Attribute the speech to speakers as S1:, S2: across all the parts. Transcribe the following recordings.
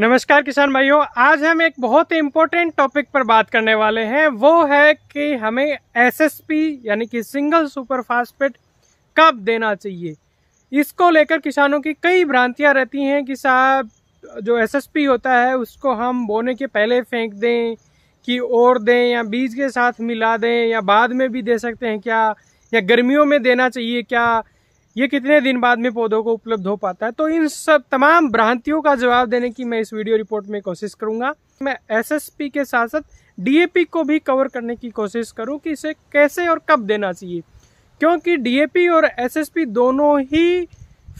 S1: नमस्कार किसान भाइयों आज हम एक बहुत ही इम्पोर्टेंट टॉपिक पर बात करने वाले हैं वो है कि हमें एसएसपी यानी कि सिंगल सुपर फास्फेट कब देना चाहिए इसको लेकर किसानों की कई भ्रांतियां रहती हैं कि साहब जो एसएसपी होता है उसको हम बोने के पहले फेंक दें कि और दें या बीज के साथ मिला दें या बाद में भी दे सकते हैं क्या या गर्मियों में देना चाहिए क्या ये कितने दिन बाद में पौधों को उपलब्ध हो पाता है तो इन सब तमाम भ्रांतियों का जवाब देने की मैं इस वीडियो रिपोर्ट में कोशिश करूंगा मैं एसएसपी के साथ साथ डीएपी को भी कवर करने की कोशिश करूं कि इसे कैसे और कब देना चाहिए क्योंकि डीएपी और एसएसपी दोनों ही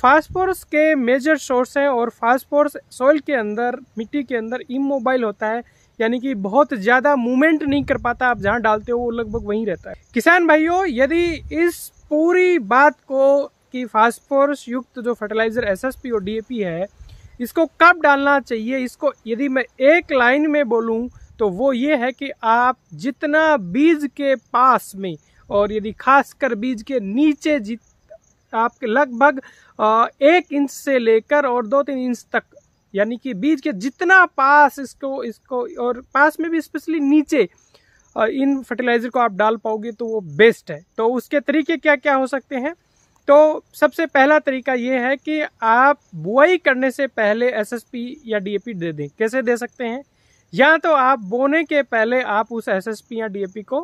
S1: फास्फोरस के मेजर सोर्स हैं और फास्फोरस सॉइल के अंदर मिट्टी के अंदर इमोबाइल होता है यानी कि बहुत ज़्यादा मूवमेंट नहीं कर पाता आप जहाँ डालते हो वो लगभग वहीं रहता है किसान भाइयों यदि इस पूरी बात को कि फास्फोरस युक्त जो फर्टिलाइज़र एसएसपी और डीएपी है इसको कब डालना चाहिए इसको यदि मैं एक लाइन में बोलूँ तो वो ये है कि आप जितना बीज के पास में और यदि खासकर बीज के नीचे जित आपके लगभग एक इंच से लेकर और दो तीन इंच तक यानी कि बीज के जितना पास इसको इसको और पास में भी स्पेशली नीचे इन फर्टिलाइज़र को आप डाल पाओगे तो वो बेस्ट है तो उसके तरीके क्या क्या हो सकते हैं तो सबसे पहला तरीका ये है कि आप बुआई करने से पहले एसएसपी या डीएपी दे दें कैसे दे सकते हैं या तो आप बोने के पहले आप उस एसएसपी या डीएपी को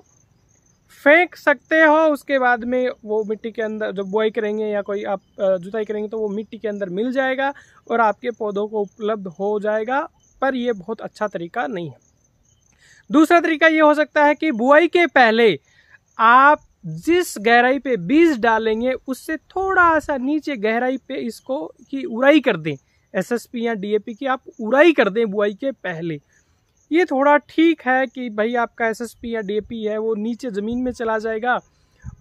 S1: फेंक सकते हो उसके बाद में वो मिट्टी के अंदर जब बुआई करेंगे या कोई आप जुताई करेंगे तो वो मिट्टी के अंदर मिल जाएगा और आपके पौधों को उपलब्ध हो जाएगा पर यह बहुत अच्छा तरीका नहीं है दूसरा तरीका ये हो सकता है कि बुआई के पहले आप जिस गहराई पे बीज डालेंगे उससे थोड़ा सा नीचे गहराई पे इसको की उड़ाई कर दें एसएसपी या डीएपी की आप उड़ाई कर दें बुआई के पहले ये थोड़ा ठीक है कि भाई आपका एसएसपी या डीएपी है वो नीचे ज़मीन में चला जाएगा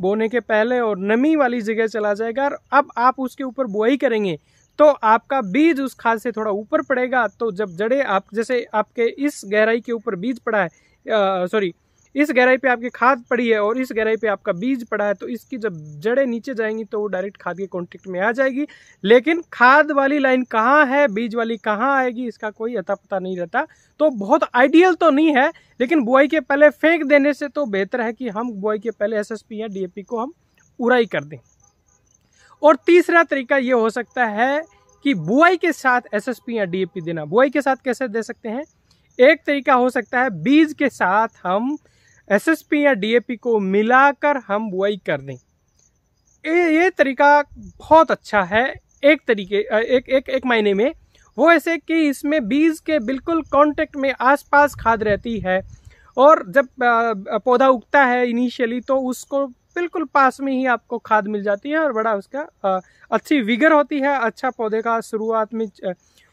S1: बोने के पहले और नमी वाली जगह चला जाएगा और अब आप उसके ऊपर बुआई करेंगे तो आपका बीज उस खाद से थोड़ा ऊपर पड़ेगा तो जब जड़े आप जैसे आपके इस गहराई के ऊपर बीज पड़ा है सॉरी इस गहराई पे आपकी खाद पड़ी है और इस गहराई पे आपका बीज पड़ा है तो इसकी जब जड़ें नीचे जाएंगी तो वो डायरेक्ट खाद के कॉन्टेक्ट में आ जाएगी लेकिन खाद वाली लाइन कहाँ है बीज वाली कहाँ आएगी इसका कोई अता पता नहीं रहता तो बहुत आइडियल तो नहीं है लेकिन बुआई के पहले फेंक देने से तो बेहतर है कि हम बुआई के पहले एस या डी को हम उराई कर दें और तीसरा तरीका ये हो सकता है कि बुआई के साथ एसएसपी या डीएपी देना बुआई के साथ कैसे दे सकते हैं एक तरीका हो सकता है बीज के साथ हम एसएसपी या डीएपी को मिलाकर हम बुआई कर दें ये ये तरीका बहुत अच्छा है एक तरीके एक एक एक मायने में वो ऐसे कि इसमें बीज के बिल्कुल कांटेक्ट में आसपास खाद रहती है और जब पौधा उगता है इनिशियली तो उसको बिल्कुल पास में ही आपको खाद मिल जाती है और बड़ा उसका अच्छी विगर होती है अच्छा पौधे का शुरुआत में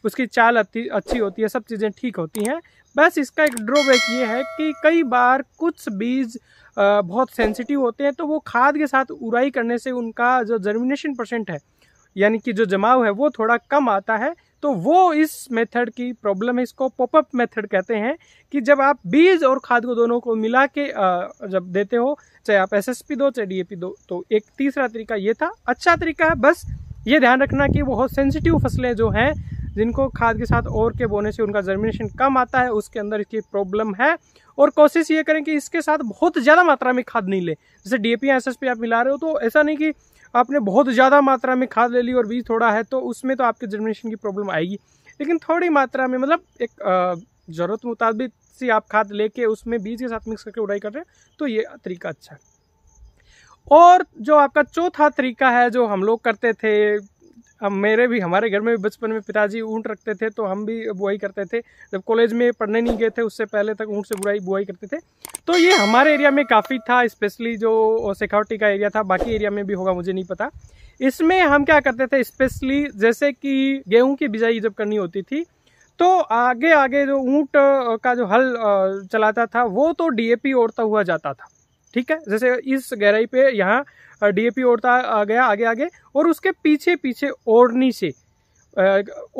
S1: उसकी चाल अच्छी अच्छी होती है सब चीज़ें ठीक होती हैं बस इसका एक ड्रॉबैक ये है कि कई बार कुछ बीज बहुत सेंसिटिव होते हैं तो वो खाद के साथ उराई करने से उनका जो जर्मिनेशन परसेंट है यानी कि जो जमाव है वो थोड़ा कम आता है तो वो इस मेथड की प्रॉब्लम है इसको पॉपअप मेथड कहते हैं कि जब आप बीज और खाद को दोनों को मिला के जब देते हो चाहे आप एसएसपी दो चाहे डीएपी दो तो एक तीसरा तरीका ये था अच्छा तरीका है बस ये ध्यान रखना कि बहुत सेंसिटिव फसलें जो हैं जिनको खाद के साथ और के बोने से उनका जर्मिनेशन कम आता है उसके अंदर इसकी प्रॉब्लम है और कोशिश ये करें कि इसके साथ बहुत ज़्यादा मात्रा में खाद नहीं लें जैसे D A P S S P आप मिला रहे हो तो ऐसा नहीं कि आपने बहुत ज़्यादा मात्रा में खाद ले ली और बीज थोड़ा है तो उसमें तो आपके जर्मिनेशन की प्रॉब्लम आएगी लेकिन थोड़ी मात्रा में मतलब एक ज़रूरत मुताबिक सी आप खाद लेके उसमें बीज के साथ मिक्स करके उड़ाई कर रहे हैं तो ये तरीका अच्छा है और जो आपका चौथा तरीका है जो हम लोग करते थे अब मेरे भी हमारे घर में भी बचपन में पिताजी ऊँट रखते थे तो हम भी बुआई करते थे जब कॉलेज में पढ़ने नहीं गए थे उससे पहले तक ऊँट से बुराई बुआई करते थे तो ये हमारे एरिया में काफ़ी था स्पेशली जो सेखावटी का एरिया था बाकी एरिया में भी होगा मुझे नहीं पता इसमें हम क्या करते थे स्पेशली जैसे कि गेहूँ की बिजाई जब करनी होती थी तो आगे आगे जो ऊँट का जो हल चलाता था वो तो डीएपी ओढ़ता हुआ जाता था ठीक है जैसे इस गहराई पे यहाँ डीएपी ओढ़ता गया आगे आगे और उसके पीछे पीछे ओढ़नी से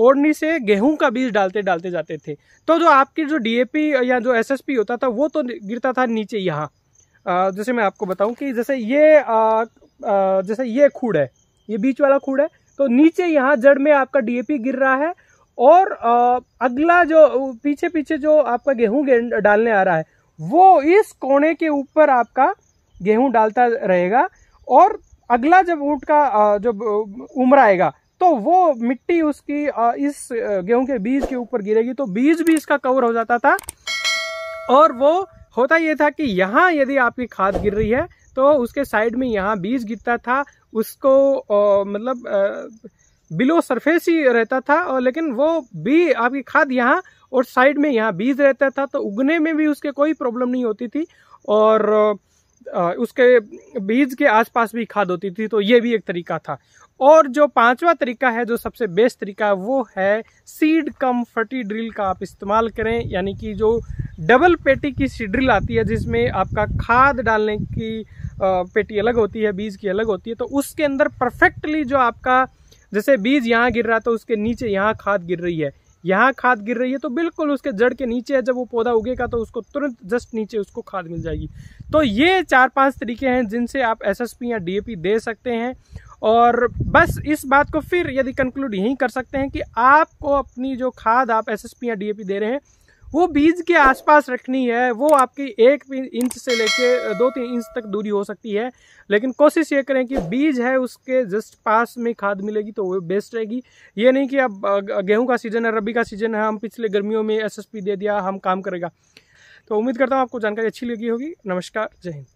S1: ओढ़नी से गेहूं का बीज डालते डालते जाते थे तो जो आपकी जो डीएपी या जो एसएसपी होता था वो तो गिरता था नीचे यहाँ जैसे मैं आपको बताऊं कि जैसे ये आ, आ, जैसे ये खूड़ है ये बीच वाला खूड़ है तो नीचे यहाँ जड़ में आपका डीएपी गिर रहा है और आ, अगला जो पीछे पीछे जो आपका गेहूं डालने आ रहा है वो इस कोने के ऊपर आपका गेहूं डालता रहेगा और अगला जब ऊँट का जब उम्र आएगा तो वो मिट्टी उसकी इस गेहूं के बीज के ऊपर गिरेगी तो बीज भी इसका कवर हो जाता था और वो होता ये था कि यहाँ यदि आपकी खाद गिर रही है तो उसके साइड में यहाँ बीज गिरता था उसको मतलब बिलो सरफेस ही रहता था और लेकिन वो भी आपकी खाद यहाँ और साइड में यहाँ बीज रहता था तो उगने में भी उसके कोई प्रॉब्लम नहीं होती थी और उसके बीज के आसपास भी खाद होती थी तो ये भी एक तरीका था और जो पांचवा तरीका है जो सबसे बेस्ट तरीका है वो है सीड कम फटी ड्रिल का आप इस्तेमाल करें यानी कि जो डबल पेटी की सीड ड्रिल आती है जिसमें आपका खाद डालने की पेटी अलग होती है बीज की अलग होती है तो उसके अंदर परफेक्टली जो आपका जैसे बीज यहाँ गिर रहा तो उसके नीचे यहाँ खाद गिर रही है यहाँ खाद गिर रही है तो बिल्कुल उसके जड़ के नीचे है जब वो पौधा उगेगा तो उसको तुरंत जस्ट नीचे उसको खाद मिल जाएगी तो ये चार पांच तरीके हैं जिनसे आप एसएसपी या डीएपी दे सकते हैं और बस इस बात को फिर यदि कंक्लूड यहीं कर सकते हैं कि आपको अपनी जो खाद आप एसएसपी या डीएपी दे रहे हैं वो बीज के आसपास रखनी है वो आपकी एक इंच से लेके दो तीन इंच तक दूरी हो सकती है लेकिन कोशिश ये करें कि बीज है उसके जस्ट पास में खाद मिलेगी तो वो बेस्ट रहेगी ये नहीं कि अब गेहूं का सीज़न है रबी का सीज़न है हम पिछले गर्मियों में एसएसपी दे दिया हम काम करेगा तो उम्मीद करता हूँ आपको जानकारी अच्छी लगी होगी नमस्कार जय हिंद